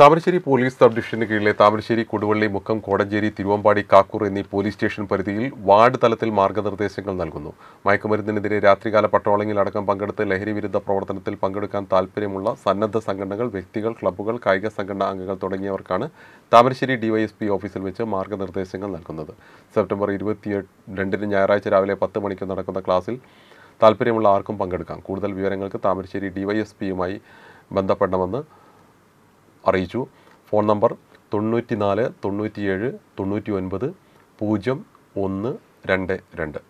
Thamarassery police sub ഡിവിഷന് കീഴിലെ താമരശ്ശേരി കൊടുവള്ളി മുക്കം കോടഞ്ചേരി തിരുവമ്പാടി കാക്കൂർ എന്നീ police station പരിധിയിൽ വാർഡ് തലത്തിൽ മാർഗനിർദ്ദേശങ്ങൾ നൽകുന്നു മയക്കുമരുന്നിനെതിരെ രാത്രികാല പട്രോളിംഗിൽ അടക്കം പങ്കെടുത്ത് ലഹരി വിരുദ്ധ പ്രവർത്തനത്തിൽ പങ്കെടുക്കാൻ താൽപ്പര്യമുള്ള സന്നദ്ധ സംഘടനകൾ വ്യക്തികൾ ക്ലബ്ബുകൾ കായിക സംഘടനാ അംഗങ്ങൾ തുടങ്ങിയവർക്കാണ് താമരശ്ശേരി ഡിവൈഎസ്പി ഓഫീസിൽ വെച്ച് മാർഗനിർദ്ദേശങ്ങൾ നൽകുന്നത് സെപ്റ്റംബർ ഇരുപത്തി രണ്ടിന് ഞായറാഴ്ച രാവിലെ പത്ത് മണിക്ക് നടക്കുന്ന ക്ലാസ്സിൽ താൽപ്പര്യമുള്ള ആർക്കും പങ്കെടുക്കാം കൂടുതൽ വിവരങ്ങൾക്ക് താമരശ്ശേരി ഡിവൈഎസ്പിയുമായി ബന്ധപ്പെടണമെന്ന് അറിയിച്ചു ഫോൺ നമ്പർ തൊണ്ണൂറ്റി നാല് തൊണ്ണൂറ്റിയേഴ് തൊണ്ണൂറ്റി ഒൻപത് പൂജ്യം ഒന്ന് രണ്ട് രണ്ട്